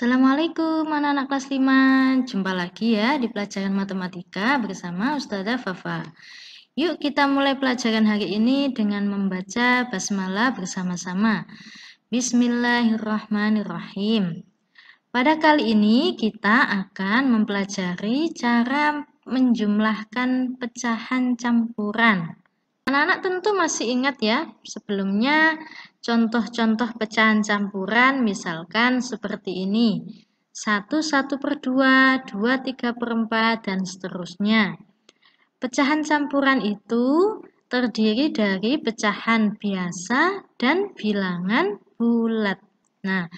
Assalamualaikum anak-anak kelas 5. Jumpa lagi ya di pelajaran matematika bersama Ustazah Fafa. Yuk kita mulai pelajaran hari ini dengan membaca basmalah bersama-sama. Bismillahirrahmanirrahim. Pada kali ini kita akan mempelajari cara menjumlahkan pecahan campuran. Anak-anak tentu masih ingat ya, sebelumnya contoh-contoh pecahan campuran misalkan seperti ini. 1, 1 per 2, 2, 3 per 4, dan seterusnya. Pecahan campuran itu terdiri dari pecahan biasa dan bilangan bulat. Nah,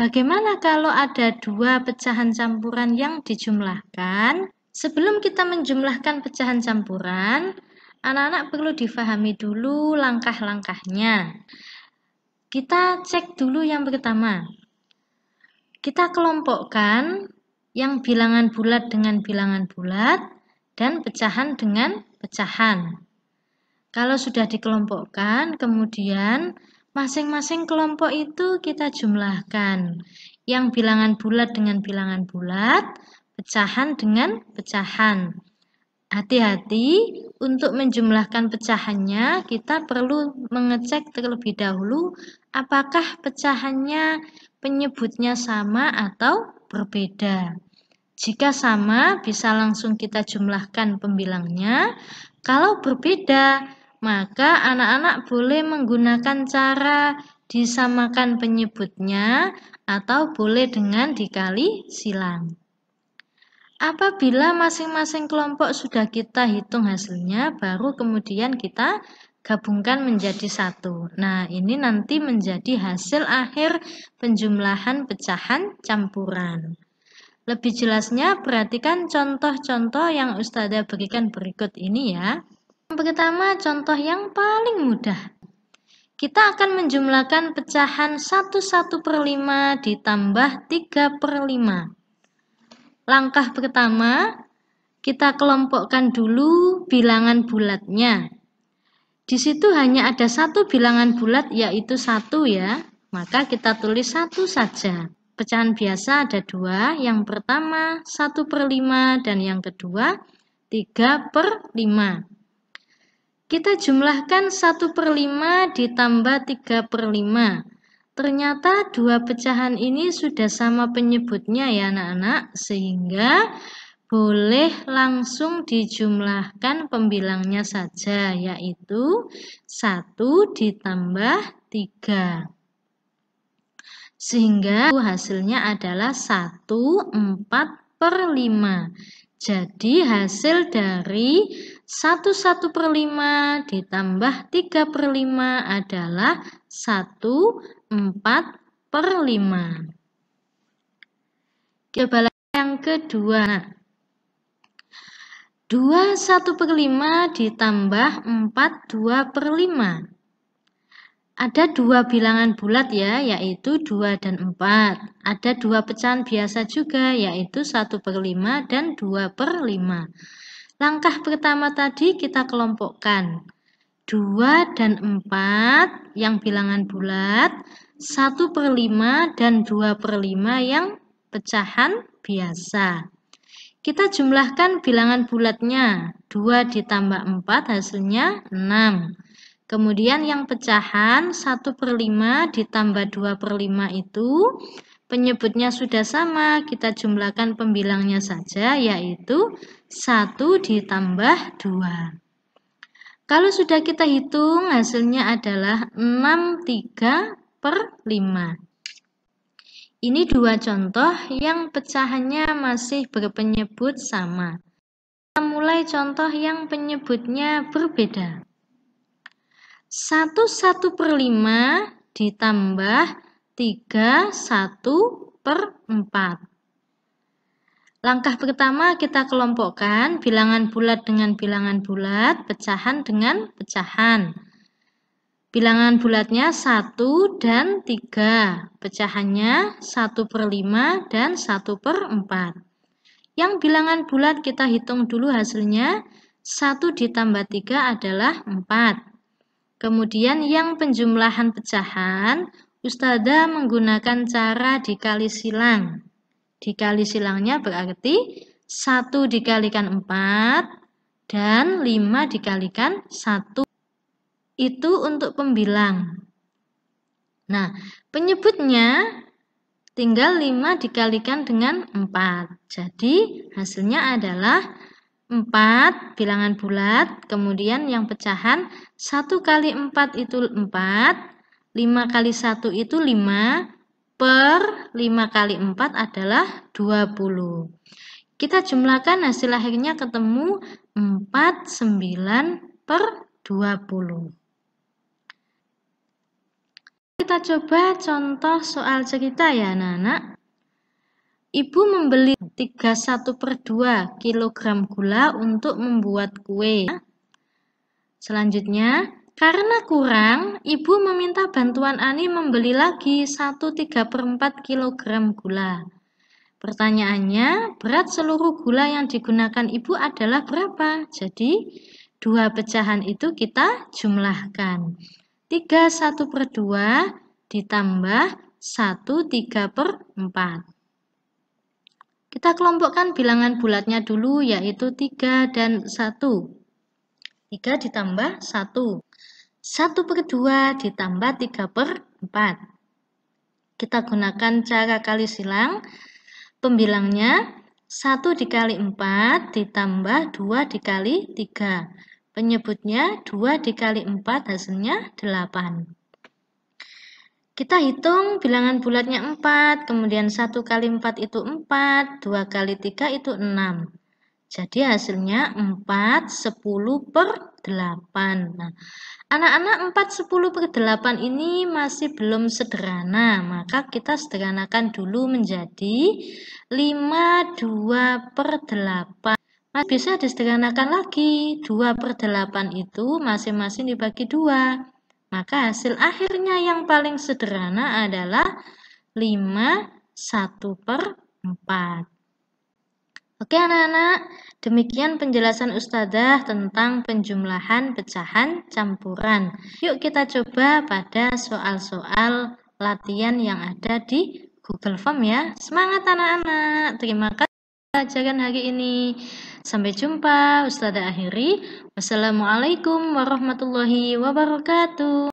bagaimana kalau ada dua pecahan campuran yang dijumlahkan? Sebelum kita menjumlahkan pecahan campuran, Anak-anak perlu difahami dulu langkah-langkahnya. Kita cek dulu yang pertama. Kita kelompokkan yang bilangan bulat dengan bilangan bulat dan pecahan dengan pecahan. Kalau sudah dikelompokkan, kemudian masing-masing kelompok itu kita jumlahkan. Yang bilangan bulat dengan bilangan bulat, pecahan dengan pecahan. Hati-hati, untuk menjumlahkan pecahannya, kita perlu mengecek terlebih dahulu apakah pecahannya penyebutnya sama atau berbeda. Jika sama, bisa langsung kita jumlahkan pembilangnya. Kalau berbeda, maka anak-anak boleh menggunakan cara disamakan penyebutnya atau boleh dengan dikali silang. Apabila masing-masing kelompok sudah kita hitung hasilnya, baru kemudian kita gabungkan menjadi satu. Nah, ini nanti menjadi hasil akhir penjumlahan pecahan campuran. Lebih jelasnya, perhatikan contoh-contoh yang Ustazah berikan berikut ini ya. Yang pertama, contoh yang paling mudah. Kita akan menjumlahkan pecahan 1 1 per 5 ditambah 3 per 5. Langkah pertama, kita kelompokkan dulu bilangan bulatnya. Di situ hanya ada satu bilangan bulat yaitu satu ya, maka kita tulis satu saja. Pecahan biasa ada dua, yang pertama satu per lima dan yang kedua tiga per lima. Kita jumlahkan satu per lima ditambah tiga per lima. Ternyata dua pecahan ini sudah sama penyebutnya ya anak-anak, sehingga boleh langsung dijumlahkan pembilangnya saja, yaitu 1 ditambah 3. Sehingga hasilnya adalah 1, 4 per 5. Jadi hasil dari 1, 1 per 5 ditambah 3 per 5 adalah 1, 4 per 5. Coba yang kedua. 2 1 per 5 ditambah 4 2 per 5. Ada dua bilangan bulat ya, yaitu 2 dan 4. Ada dua pecahan biasa juga, yaitu 1 per 5 dan 2 per 5. Langkah pertama tadi kita kelompokkan. 2 dan 4 yang bilangan bulat 1 per 5 dan 2 per 5 yang pecahan biasa. Kita jumlahkan bilangan bulatnya. 2 ditambah 4 hasilnya 6. Kemudian yang pecahan 1 per 5 ditambah 2 per 5 itu penyebutnya sudah sama. Kita jumlahkan pembilangnya saja yaitu 1 ditambah 2. Kalau sudah kita hitung hasilnya adalah 6, 3, per 5. Ini dua contoh yang pecahannya masih berpenyebut sama. Kita mulai contoh yang penyebutnya berbeda. 1 1 per 5 ditambah 3 1 per 4. Langkah pertama kita kelompokkan bilangan bulat dengan bilangan bulat, pecahan dengan pecahan. Bilangan bulatnya 1 dan 3. Pecahannya 1 per 5 dan 1 per 4. Yang bilangan bulat kita hitung dulu hasilnya. 1 ditambah 3 adalah 4. Kemudian yang penjumlahan pecahan, Ustada menggunakan cara dikali silang. Dikali silangnya berarti 1 dikalikan 4 dan 5 dikalikan 1 itu untuk pembilang. Nah, penyebutnya tinggal 5 dikalikan dengan 4. Jadi, hasilnya adalah 4 bilangan bulat, kemudian yang pecahan 1 kali 4 itu 4, 5 kali 1 itu 5, per 5 kali 4 adalah 20. Kita jumlahkan hasil akhirnya ketemu 49 per 20. Kita coba contoh soal cerita ya anak-anak. Ibu membeli 31 per 2 kg gula untuk membuat kue. Selanjutnya, karena kurang, ibu meminta bantuan Ani membeli lagi 1 3 per 4 kg gula. Pertanyaannya, berat seluruh gula yang digunakan ibu adalah berapa? Jadi, dua pecahan itu kita jumlahkan. 3 1 per 2 ditambah 1 3 per 4. Kita kelompokkan bilangan bulatnya dulu yaitu 3 dan 1. 3 ditambah 1. 1 per 2 ditambah 3 per 4. Kita gunakan cara kali silang. Pembilangnya 1 dikali 4 ditambah 2 dikali 3. Penyebutnya 2 dikali 4 hasilnya 8. Kita hitung bilangan bulatnya 4, kemudian 1 kali 4 itu 4, 2 kali 3 itu 6. Jadi hasilnya 4, 10 per 8. Nah, anak-anak 4, 10 per 8 ini masih belum sederhana, maka kita sederhanakan dulu menjadi 5, 2 per 8 bisa disederhanakan lagi. 2 per 8 itu masing-masing dibagi 2. Maka hasil akhirnya yang paling sederhana adalah 5 1 per 4. Oke anak-anak, demikian penjelasan Ustadzah tentang penjumlahan pecahan campuran. Yuk kita coba pada soal-soal latihan yang ada di Google Form ya. Semangat anak-anak, terima kasih pelajaran hari ini. Sampai jumpa, Ustazah akhiri. Wassalamualaikum warahmatullahi wabarakatuh.